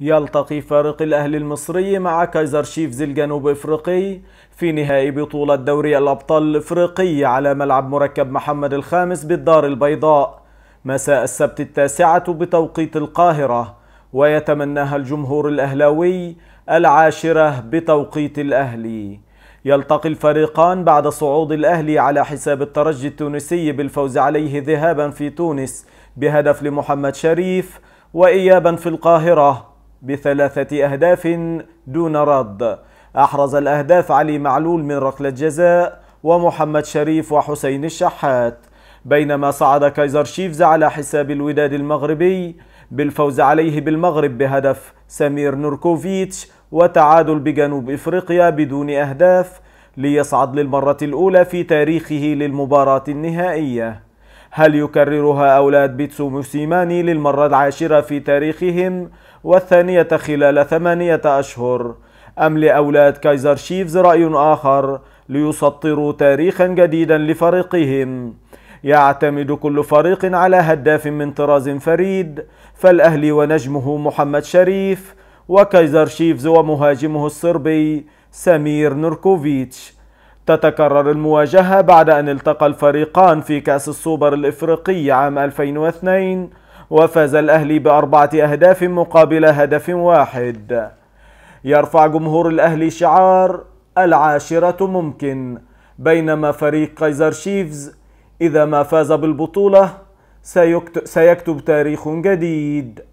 يلتقي فريق الأهلي المصري مع كايزر شيفز الجنوب إفريقي في نهائي بطولة دوري الأبطال الإفريقي على ملعب مركب محمد الخامس بالدار البيضاء مساء السبت التاسعة بتوقيت القاهرة ويتمناها الجمهور الأهلاوي العاشرة بتوقيت الأهلي يلتقي الفريقان بعد صعود الأهلي على حساب الترجي التونسي بالفوز عليه ذهابا في تونس بهدف لمحمد شريف وإيابا في القاهرة بثلاثة أهداف دون رد أحرز الأهداف علي معلول من ركلة جزاء ومحمد شريف وحسين الشحات بينما صعد كايزر شيفز على حساب الوداد المغربي بالفوز عليه بالمغرب بهدف سمير نوركوفيتش وتعادل بجنوب إفريقيا بدون أهداف ليصعد للمرة الأولى في تاريخه للمباراة النهائية هل يكررها أولاد بيتسو موسيماني للمرة العاشرة في تاريخهم والثانية خلال ثمانية أشهر أم لأولاد كايزر شيفز رأي آخر ليسطروا تاريخا جديدا لفريقهم يعتمد كل فريق على هداف من طراز فريد فالأهلي ونجمه محمد شريف وكايزر شيفز ومهاجمه الصربي سمير نوركوفيتش تتكرر المواجهة بعد أن التقى الفريقان في كأس السوبر الإفريقي عام 2002 وفاز الأهلي بأربعة أهداف مقابل هدف واحد يرفع جمهور الأهلي شعار العاشرة ممكن بينما فريق كايزر شيفز إذا ما فاز بالبطولة سيكتب تاريخ جديد